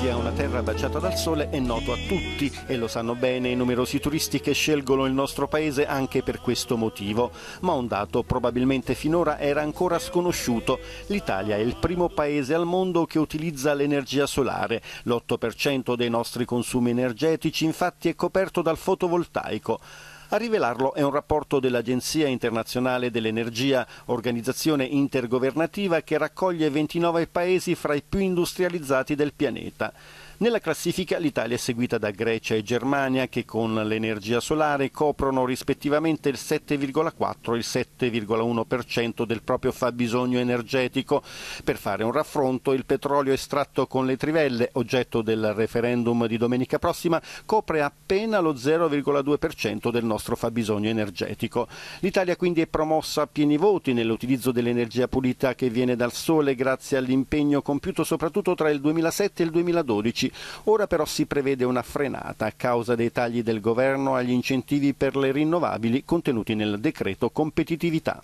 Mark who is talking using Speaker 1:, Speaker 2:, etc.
Speaker 1: sia una terra baciata dal sole è noto a tutti e lo sanno bene i numerosi turisti che scelgono il nostro paese anche per questo motivo. Ma un dato probabilmente finora era ancora sconosciuto. L'Italia è il primo paese al mondo che utilizza l'energia solare. L'8% dei nostri consumi energetici infatti è coperto dal fotovoltaico. A rivelarlo è un rapporto dell'Agenzia internazionale dell'energia, organizzazione intergovernativa che raccoglie 29 paesi fra i più industrializzati del pianeta. Nella classifica l'Italia è seguita da Grecia e Germania che con l'energia solare coprono rispettivamente il 7,4 e il 7,1% del proprio fabbisogno energetico. Per fare un raffronto, il petrolio estratto con le trivelle, oggetto del referendum di domenica prossima, copre appena lo 0,2% del nostro nostro fabbisogno energetico. L'Italia quindi è promossa a pieni voti nell'utilizzo dell'energia pulita che viene dal sole grazie all'impegno compiuto soprattutto tra il 2007 e il 2012. Ora però si prevede una frenata a causa dei tagli del governo agli incentivi per le rinnovabili contenuti nel decreto competitività.